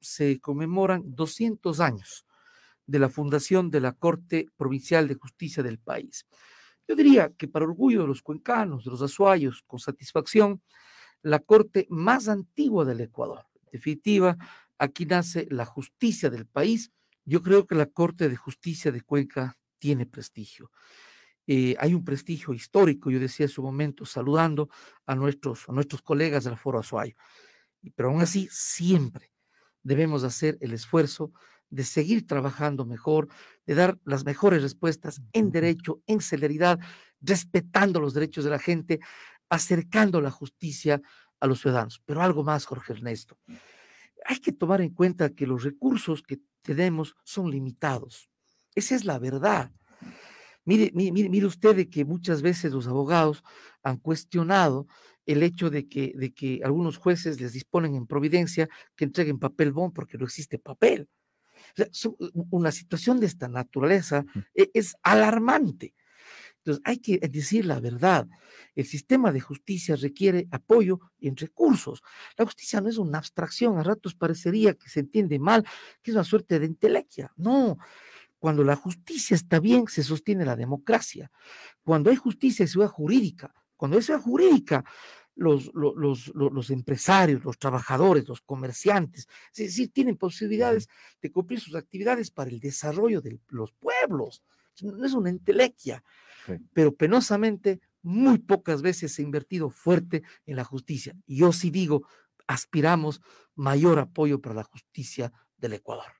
se conmemoran 200 años de la fundación de la Corte Provincial de Justicia del país. Yo diría que para orgullo de los cuencanos, de los azuayos, con satisfacción, la Corte más antigua del Ecuador. En definitiva, aquí nace la justicia del país. Yo creo que la Corte de Justicia de Cuenca tiene prestigio. Eh, hay un prestigio histórico, yo decía en su momento, saludando a nuestros, a nuestros colegas del Foro Azuayo. Pero aún así, siempre debemos hacer el esfuerzo de seguir trabajando mejor, de dar las mejores respuestas en derecho, en celeridad, respetando los derechos de la gente, acercando la justicia a los ciudadanos. Pero algo más, Jorge Ernesto. Hay que tomar en cuenta que los recursos que tenemos son limitados. Esa es la verdad. Mire, mire, usted que muchas veces los abogados han cuestionado el hecho de que, de que algunos jueces les disponen en Providencia que entreguen papel bon porque no existe papel. O sea, una situación de esta naturaleza e, es alarmante. Entonces, hay que decir la verdad. El sistema de justicia requiere apoyo en recursos. La justicia no es una abstracción. A ratos parecería que se entiende mal, que es una suerte de entelequia. No. Cuando la justicia está bien, se sostiene la democracia. Cuando hay justicia, se ciudad jurídica. Cuando hay ciudad jurídica, los, los, los, empresarios, los trabajadores, los comerciantes, es decir, tienen posibilidades de cumplir sus actividades para el desarrollo de los pueblos. No es una entelequia, pero penosamente muy pocas veces se ha invertido fuerte en la justicia. Y yo sí digo, aspiramos mayor apoyo para la justicia del Ecuador.